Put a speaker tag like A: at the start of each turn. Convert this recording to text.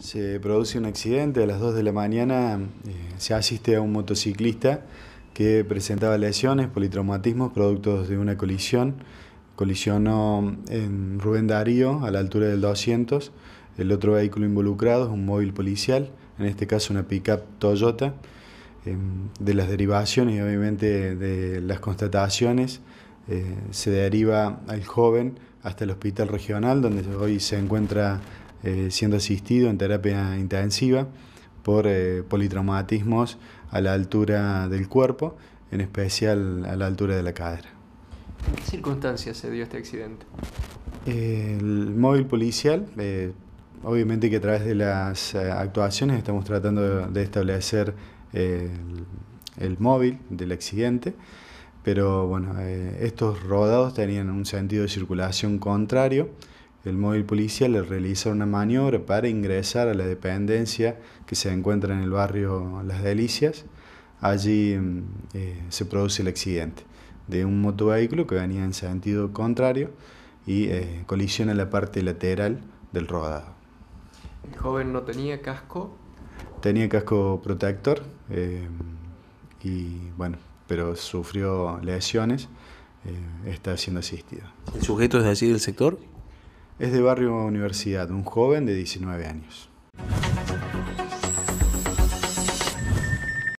A: se produce un accidente, a las 2 de la mañana eh, se asiste a un motociclista que presentaba lesiones, politraumatismos, productos de una colisión. Colisionó en Rubén Darío a la altura del 200. El otro vehículo involucrado es un móvil policial, en este caso una pickup Toyota. Eh, de las derivaciones y obviamente de las constataciones eh, se deriva al joven hasta el hospital regional donde hoy se encuentra eh, siendo asistido en terapia intensiva por eh, politraumatismos a la altura del cuerpo, en especial a la altura de la cadera.
B: ¿En qué circunstancias se dio este accidente?
A: El móvil policial, eh, obviamente que a través de las actuaciones estamos tratando de establecer el, móvil del accidente pero bueno, estos rodados tenían un sentido de circulación contrario el móvil policial le realiza una maniobra para ingresar a la dependencia que se encuentra en el barrio Las Delicias. Allí mm, eh, se produce el accidente de un motovehículo que venía en sentido contrario y eh, colisiona la parte lateral del rodado.
C: ¿El joven no tenía casco?
A: Tenía casco protector eh, y bueno, pero sufrió lesiones. está siendo asistido. ¿El sujeto es de allí del sector? es de Barrio Universidad, un joven de 19 años.